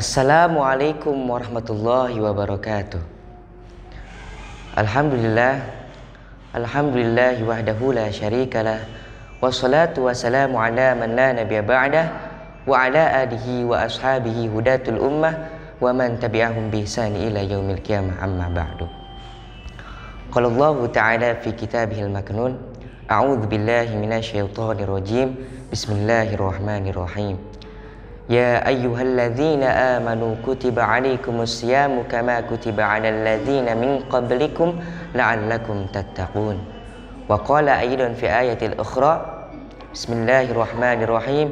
Assalamualaikum warahmatullahi wabarakatuh Alhamdulillah alhamdulillah, wahdahu la syarikalah Wassalatu wassalamu ala man la nabiya ba'dah Wa ala alihi wa ashabihi hudatul ummah Wa man tabi'ahum bihsani ila yaumil qiyamah amma ba'du Qala Allah ta'ala fi kitabihil maknun A'udhu billahi minasyaitanir rajim Bismillahirrahmanirrahim يا أيها الذين آمنوا كتب عليكم الصيام كما كتب على الذين من قبلكم لعلكم تتقون وقال أيضا في آية الأخرى بسم الله الرحمن الرحيم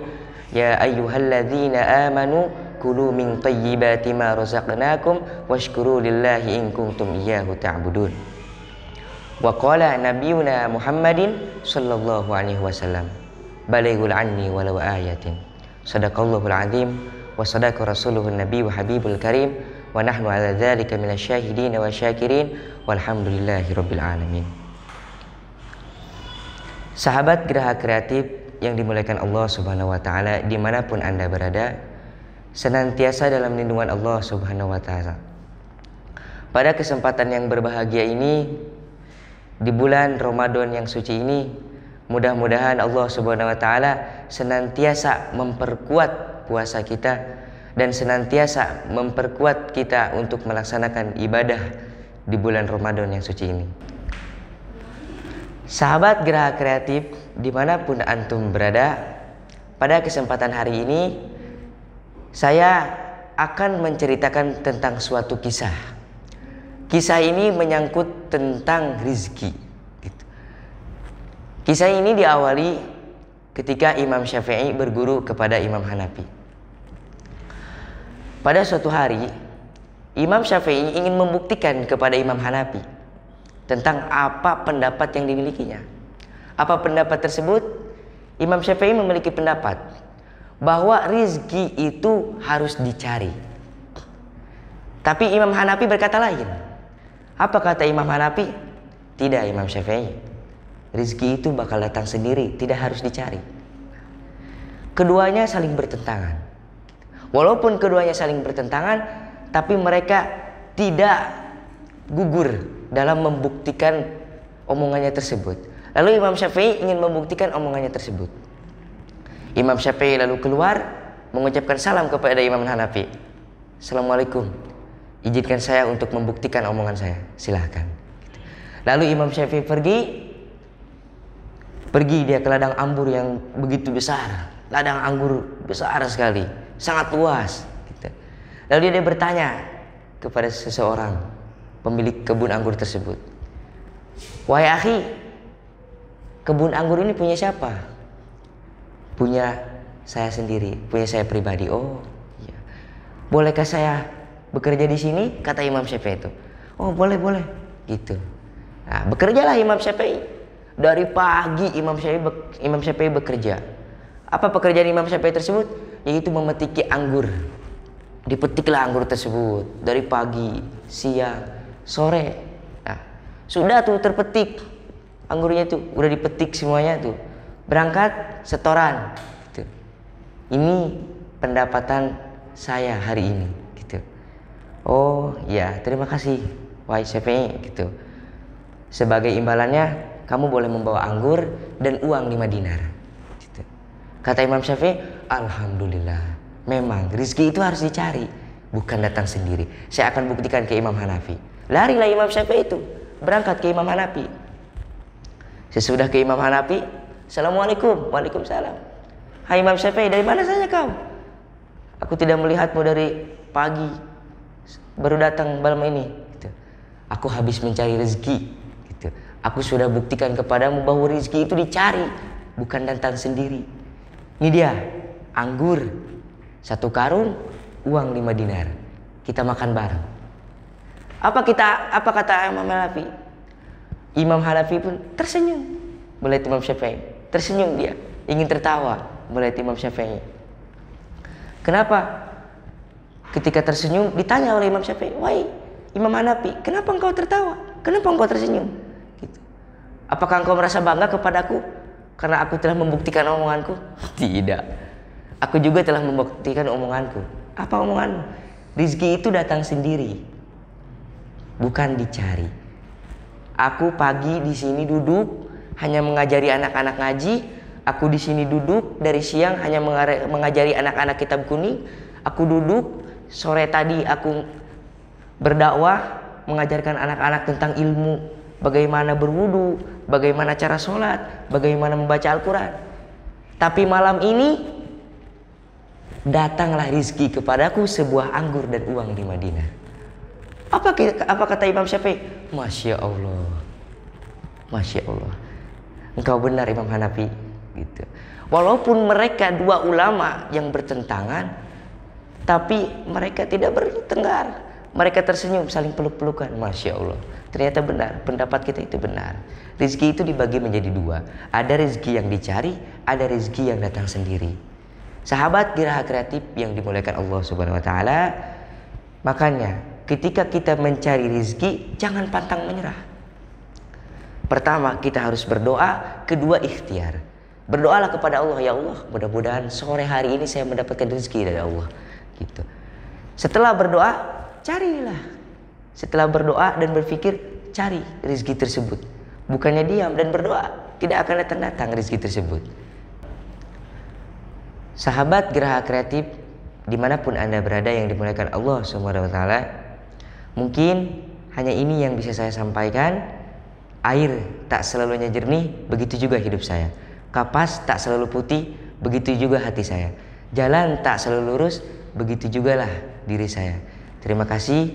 يا أيها الذين آمنوا كلوا من طيبات ما رزقناكم واشكروا لله إن كنتم إياه تعبدون وقال نبينا محمد صلى الله عليه وسلم بلغوا عني ولو آية Sadaqallahul azim wa sadaqa rasuluhun nabi wa habibul karim wa nahnu ala dzalika syahidin wa syakirin walhamdulillahi rabbil alamin. Sahabat Geraha Kreatif yang dimuliakan Allah Subhanahu wa taala dimanapun Anda berada, senantiasa dalam lindungan Allah Subhanahu wa taala. Pada kesempatan yang berbahagia ini di bulan Ramadan yang suci ini Mudah-mudahan Allah Subhanahu wa taala senantiasa memperkuat puasa kita dan senantiasa memperkuat kita untuk melaksanakan ibadah di bulan Ramadan yang suci ini. Sahabat Geraha Kreatif dimanapun Antum berada, pada kesempatan hari ini saya akan menceritakan tentang suatu kisah. Kisah ini menyangkut tentang rizki Kisah ini diawali ketika Imam Syafi'i berguru kepada Imam Hanafi. Pada suatu hari, Imam Syafi'i ingin membuktikan kepada Imam Hanafi tentang apa pendapat yang dimilikinya. Apa pendapat tersebut? Imam Syafi'i memiliki pendapat bahwa rizki itu harus dicari. Tapi Imam Hanafi berkata lain. Apa kata Imam Hanafi? Tidak Imam Syafi'i. Rizki itu bakal datang sendiri, tidak harus dicari. Keduanya saling bertentangan. Walaupun keduanya saling bertentangan, tapi mereka tidak gugur dalam membuktikan omongannya tersebut. Lalu Imam Syafi'i ingin membuktikan omongannya tersebut. Imam Syafi'i lalu keluar mengucapkan salam kepada Imam Hanafi. Assalamualaikum. Izinkan saya untuk membuktikan omongan saya. Silahkan. Lalu Imam Syafi'i pergi Pergi dia ke ladang anggur yang begitu besar. Ladang anggur besar sekali, sangat luas. Gitu. Lalu dia, dia bertanya kepada seseorang, pemilik kebun anggur tersebut. Wahai akhi, kebun anggur ini punya siapa? Punya saya sendiri, punya saya pribadi. Oh, iya. Bolehkah saya bekerja di sini? Kata Imam Syafi'i itu. Oh, boleh, boleh. Gitu. Nah, bekerjalah Imam Syafi'i dari pagi Imam Syafi'i be Imam Syafi'i bekerja. Apa pekerjaan Imam Syafi'i tersebut? Yaitu memetik anggur. Dipetiklah anggur tersebut dari pagi, siang, sore. Nah, sudah tuh terpetik anggurnya tuh, udah dipetik semuanya tuh. Berangkat setoran gitu. Ini pendapatan saya hari ini gitu. Oh, ya, terima kasih. Wahai Syafi'i gitu. Sebagai imbalannya kamu boleh membawa anggur dan uang 5 dinar. Gitu. Kata Imam Syafi'i, Alhamdulillah, memang rizki itu harus dicari, bukan datang sendiri. Saya akan buktikan ke Imam Hanafi. Larilah Imam Syafi'i itu, berangkat ke Imam Hanafi. Sesudah ke Imam Hanafi, Assalamualaikum, Waalaikumsalam. Hai Imam Syafi'i, dari mana saja kau? Aku tidak melihatmu dari pagi, baru datang malam ini. Gitu. Aku habis mencari rezeki Aku sudah buktikan kepadamu bahwa rezeki itu dicari, bukan datang sendiri. Ini dia, anggur, satu karung, uang lima dinar. Kita makan bareng. Apa kita apa kata Imam Hanafi? Imam Hanafi pun tersenyum melihat Imam Syafi'i. Tersenyum dia, ingin tertawa melihat Imam Syafi'i. Kenapa? Ketika tersenyum ditanya oleh Imam Syafi'i, Wai, Imam Hanafi, kenapa engkau tertawa? Kenapa engkau tersenyum?" Apakah engkau merasa bangga kepadaku karena aku telah membuktikan omonganku? Tidak. Aku juga telah membuktikan omonganku. Apa omonganmu? Rizki itu datang sendiri. Bukan dicari. Aku pagi di sini duduk hanya mengajari anak-anak ngaji. Aku di sini duduk dari siang hanya mengajari anak-anak kitab kuning. Aku duduk sore tadi aku berdakwah mengajarkan anak-anak tentang ilmu bagaimana berwudu, bagaimana cara sholat, bagaimana membaca Al-Quran. Tapi malam ini datanglah rizki kepadaku sebuah anggur dan uang di Madinah. Apa, apa kata Imam Syafi'i? Masya Allah, Masya Allah. Engkau benar Imam Hanafi. Gitu. Walaupun mereka dua ulama yang bertentangan, tapi mereka tidak bertengkar mereka tersenyum saling peluk-pelukan masya Allah Ternyata benar, pendapat kita itu benar. Rizki itu dibagi menjadi dua. Ada rezeki yang dicari, ada rezeki yang datang sendiri. Sahabat geraha kreatif yang dimuliakan Allah Subhanahu wa taala, makanya ketika kita mencari rezeki jangan pantang menyerah. Pertama, kita harus berdoa, kedua ikhtiar. Berdoalah kepada Allah, ya Allah, mudah-mudahan sore hari ini saya mendapatkan rezeki dari Allah. Gitu. Setelah berdoa, carilah setelah berdoa dan berpikir cari rezeki tersebut bukannya diam dan berdoa tidak akan datang datang rezeki tersebut sahabat geraha kreatif dimanapun anda berada yang dimuliakan Allah swt mungkin hanya ini yang bisa saya sampaikan air tak selalunya jernih begitu juga hidup saya kapas tak selalu putih begitu juga hati saya jalan tak selalu lurus begitu jugalah diri saya terima kasih